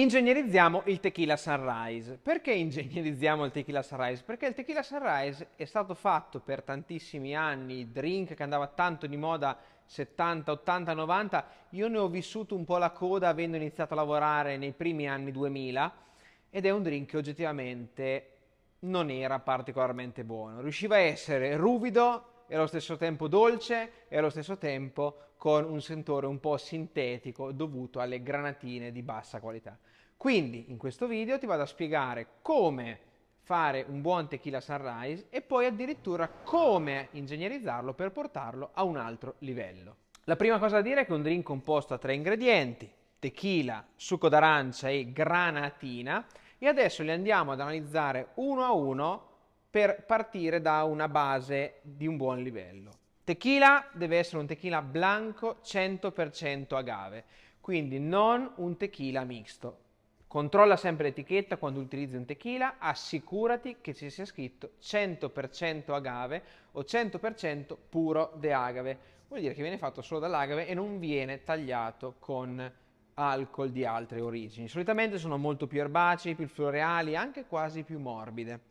ingegnerizziamo il tequila sunrise. Perché ingegnerizziamo il tequila sunrise? Perché il tequila sunrise è stato fatto per tantissimi anni, drink che andava tanto di moda 70, 80, 90, io ne ho vissuto un po' la coda avendo iniziato a lavorare nei primi anni 2000 ed è un drink che oggettivamente non era particolarmente buono. Riusciva a essere ruvido, e allo stesso tempo dolce e allo stesso tempo con un sentore un po' sintetico dovuto alle granatine di bassa qualità. Quindi in questo video ti vado a spiegare come fare un buon tequila sunrise e poi addirittura come ingegnerizzarlo per portarlo a un altro livello. La prima cosa da dire è che è un drink composto a tre ingredienti, tequila, succo d'arancia e granatina e adesso li andiamo ad analizzare uno a uno per partire da una base di un buon livello. Tequila deve essere un tequila blanco 100% agave, quindi non un tequila misto. Controlla sempre l'etichetta quando utilizzi un tequila, assicurati che ci sia scritto 100% agave o 100% puro de agave. Vuol dire che viene fatto solo dall'agave e non viene tagliato con alcol di altre origini. Solitamente sono molto più erbacei, più floreali, anche quasi più morbide.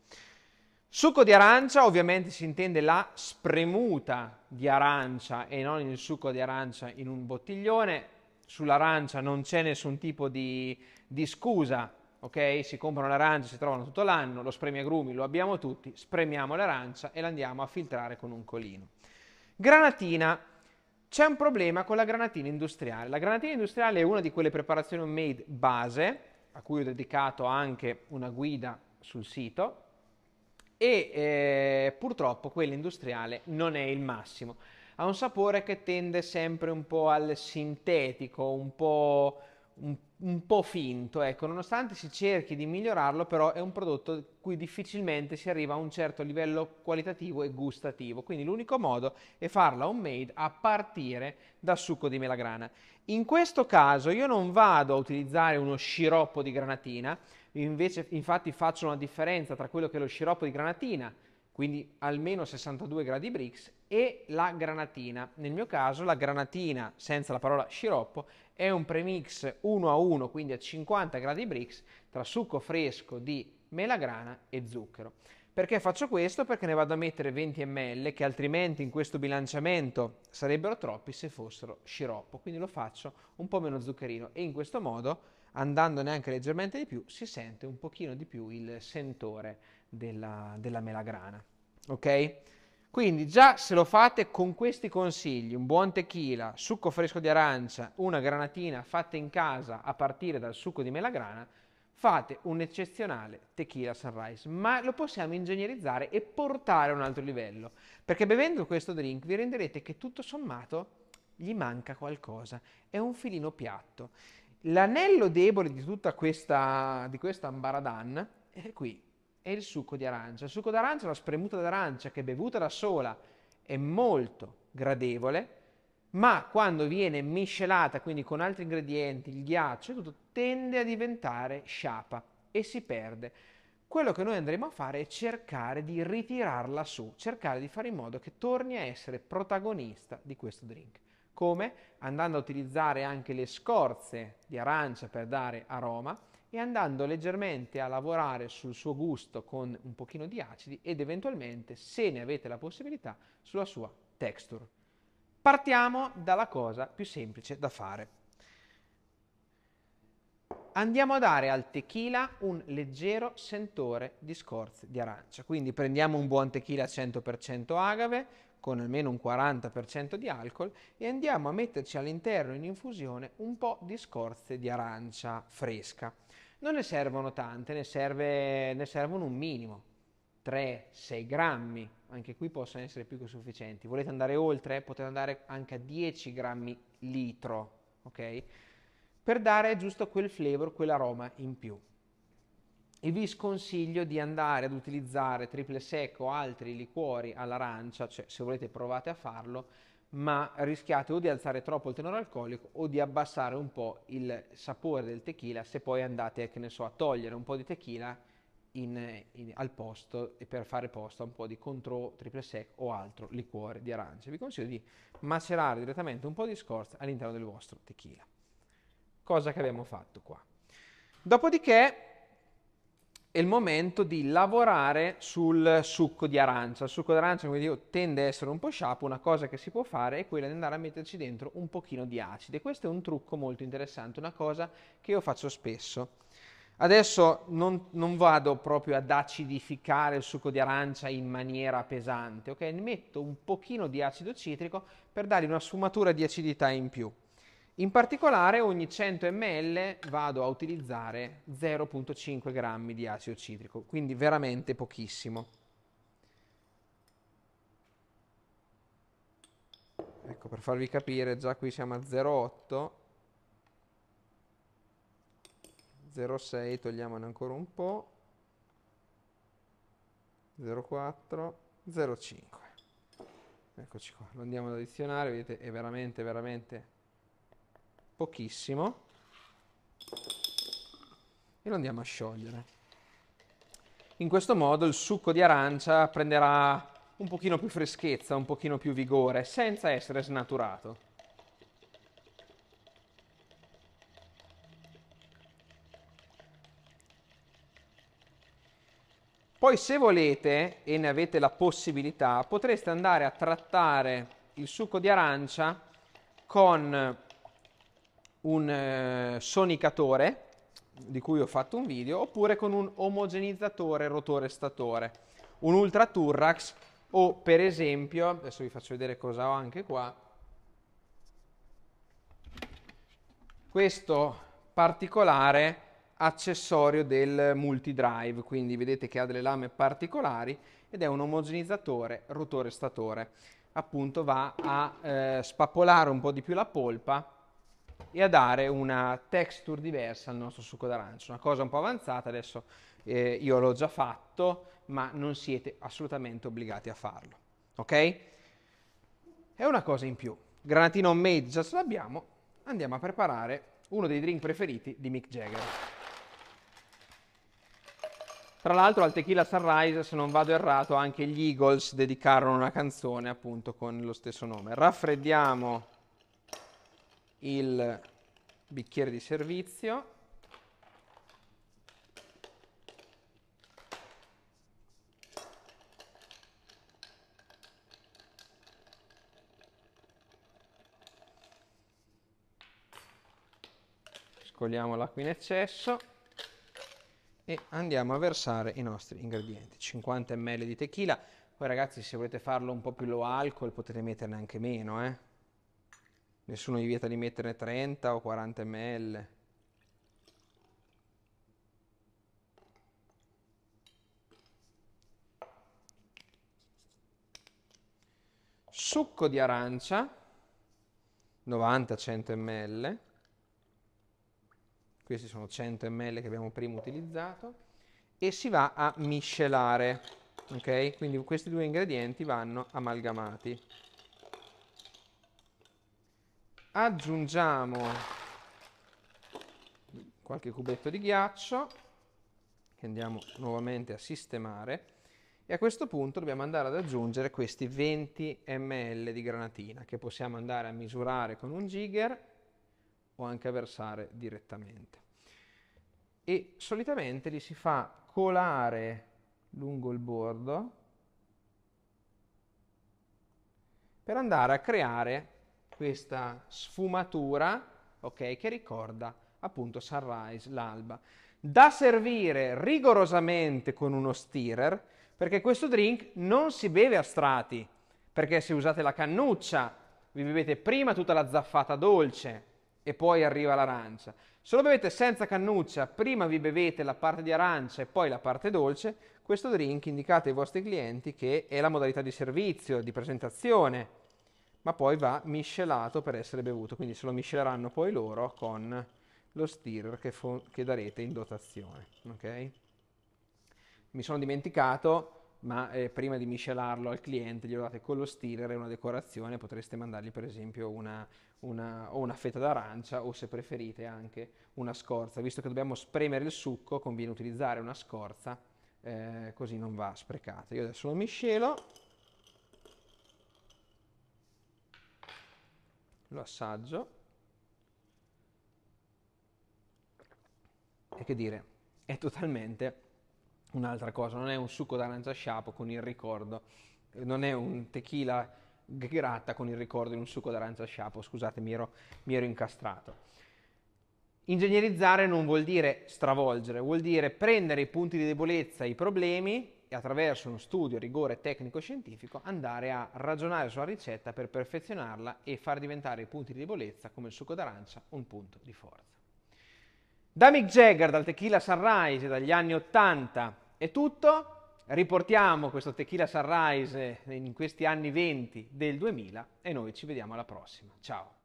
Succo di arancia, ovviamente si intende la spremuta di arancia e non il succo di arancia in un bottiglione. Sull'arancia non c'è nessun tipo di, di scusa, ok? Si comprano l'arancia, si trovano tutto l'anno, lo spremiagrumi lo abbiamo tutti, spremiamo l'arancia e l'andiamo a filtrare con un colino. Granatina, c'è un problema con la granatina industriale. La granatina industriale è una di quelle preparazioni made base, a cui ho dedicato anche una guida sul sito, e eh, purtroppo quello industriale non è il massimo. Ha un sapore che tende sempre un po' al sintetico, un po', un, un po' finto, ecco, nonostante si cerchi di migliorarlo, però è un prodotto cui difficilmente si arriva a un certo livello qualitativo e gustativo, quindi l'unico modo è farla homemade a partire da succo di melagrana. In questo caso io non vado a utilizzare uno sciroppo di granatina, Invece, infatti, faccio una differenza tra quello che è lo sciroppo di granatina, quindi almeno 62 gradi Brix, e la granatina. Nel mio caso, la granatina senza la parola sciroppo è un premix 1 a 1, quindi a 50 gradi Brix, tra succo fresco di melagrana e zucchero. Perché faccio questo? Perché ne vado a mettere 20 ml che altrimenti in questo bilanciamento sarebbero troppi se fossero sciroppo, quindi lo faccio un po' meno zuccherino e in questo modo andandone anche leggermente di più si sente un pochino di più il sentore della, della melagrana. Ok? Quindi già se lo fate con questi consigli, un buon tequila, succo fresco di arancia, una granatina fatta in casa a partire dal succo di melagrana, fate un eccezionale tequila sunrise, ma lo possiamo ingegnerizzare e portare a un altro livello, perché bevendo questo drink vi renderete che tutto sommato gli manca qualcosa, è un filino piatto. L'anello debole di tutta questa, di questa ambaradan è qui, è il succo di arancia. Il succo d'arancia, la spremuta d'arancia che bevuta da sola è molto gradevole, ma quando viene miscelata, quindi con altri ingredienti, il ghiaccio e tutto, tende a diventare sciapa e si perde. Quello che noi andremo a fare è cercare di ritirarla su, cercare di fare in modo che torni a essere protagonista di questo drink. Come? Andando a utilizzare anche le scorze di arancia per dare aroma e andando leggermente a lavorare sul suo gusto con un pochino di acidi ed eventualmente, se ne avete la possibilità, sulla sua texture. Partiamo dalla cosa più semplice da fare. Andiamo a dare al tequila un leggero sentore di scorze di arancia. Quindi prendiamo un buon tequila 100% agave con almeno un 40% di alcol e andiamo a metterci all'interno in infusione un po' di scorze di arancia fresca. Non ne servono tante, ne, serve, ne servono un minimo, 3-6 grammi anche qui possono essere più che sufficienti. Volete andare oltre? Potete andare anche a 10 grammi litro, ok? Per dare giusto quel flavor, quell'aroma in più. E vi sconsiglio di andare ad utilizzare triple sec o altri liquori all'arancia, cioè se volete provate a farlo, ma rischiate o di alzare troppo il tenore alcolico o di abbassare un po' il sapore del tequila se poi andate, che ne so, a togliere un po' di tequila in, in, al posto e per fare posto a un po' di contro triple sec o altro liquore di arance. Vi consiglio di macerare direttamente un po' di scorza all'interno del vostro tequila, cosa che abbiamo fatto qua. Dopodiché è il momento di lavorare sul succo di arancia. Il succo di arancia, come dicevo, tende a essere un po' sciapo, una cosa che si può fare è quella di andare a metterci dentro un pochino di acide. Questo è un trucco molto interessante, una cosa che io faccio spesso Adesso non, non, vado proprio ad acidificare il succo di arancia in maniera pesante, ok? metto un pochino di acido citrico per dargli una sfumatura di acidità in più. In particolare ogni 100 ml vado a utilizzare 0,5 grammi di acido citrico, quindi veramente pochissimo. Ecco, per farvi capire, già qui siamo a 0,8 0,6, togliamone ancora un po', 0,4, 0,5. Eccoci qua, lo andiamo ad addizionare, vedete è veramente, veramente pochissimo. E lo andiamo a sciogliere. In questo modo il succo di arancia prenderà un pochino più freschezza, un pochino più vigore, senza essere snaturato. Poi se volete e ne avete la possibilità, potreste andare a trattare il succo di arancia con un eh, sonicatore, di cui ho fatto un video, oppure con un omogenizzatore rotore statore, un ultra turrax o per esempio, adesso vi faccio vedere cosa ho anche qua, questo particolare accessorio del multi drive quindi vedete che ha delle lame particolari ed è un omogenizzatore rotore-statore. Appunto va a eh, spappolare un po' di più la polpa e a dare una texture diversa al nostro succo d'arancio, una cosa un po' avanzata, adesso eh, io l'ho già fatto, ma non siete assolutamente obbligati a farlo, ok? È una cosa in più. granatino made già ce l'abbiamo, andiamo a preparare uno dei drink preferiti di Mick Jagger. Tra l'altro al Tequila Sunrise, se non vado errato, anche gli Eagles dedicarono una canzone appunto con lo stesso nome. Raffreddiamo il bicchiere di servizio. Scoliamo l'acqua in eccesso e andiamo a versare i nostri ingredienti. 50 ml di tequila, poi ragazzi se volete farlo un po' più low alcol potete metterne anche meno, eh? Nessuno vi vieta di metterne 30 o 40 ml. Succo di arancia 90-100 ml questi sono 100 ml che abbiamo prima utilizzato, e si va a miscelare, ok? Quindi questi due ingredienti vanno amalgamati. Aggiungiamo qualche cubetto di ghiaccio, che andiamo nuovamente a sistemare, e a questo punto dobbiamo andare ad aggiungere questi 20 ml di granatina, che possiamo andare a misurare con un jigger o anche a versare direttamente. E solitamente li si fa colare lungo il bordo per andare a creare questa sfumatura okay, che ricorda appunto sunrise, l'alba. Da servire rigorosamente con uno stirrer perché questo drink non si beve a strati, perché se usate la cannuccia vi bevete prima tutta la zaffata dolce, e poi arriva l'arancia. Se lo bevete senza cannuccia, prima vi bevete la parte di arancia e poi la parte dolce, questo drink indicate ai vostri clienti che è la modalità di servizio, di presentazione, ma poi va miscelato per essere bevuto, quindi se lo misceleranno poi loro con lo stirrer che, che darete in dotazione. Okay? Mi sono dimenticato ma eh, prima di miscelarlo al cliente glielo date con lo stealer e una decorazione, potreste mandargli per esempio una, una, una fetta d'arancia o se preferite anche una scorza, visto che dobbiamo spremere il succo conviene utilizzare una scorza eh, così non va sprecata. Io adesso lo miscelo, lo assaggio e che dire, è totalmente un'altra cosa, non è un succo d'arancia sciapo con il ricordo, non è un tequila gratta con il ricordo di un succo d'arancia sciapo, scusate, mi ero, mi ero incastrato. Ingegnerizzare non vuol dire stravolgere, vuol dire prendere i punti di debolezza, i problemi e attraverso uno studio, rigore tecnico-scientifico andare a ragionare sulla ricetta per perfezionarla e far diventare i punti di debolezza, come il succo d'arancia, un punto di forza. Da Mick Jagger, dal tequila Sunrise dagli anni 80 è tutto. Riportiamo questo tequila Sunrise in questi anni 20 del 2000 e noi ci vediamo alla prossima. Ciao!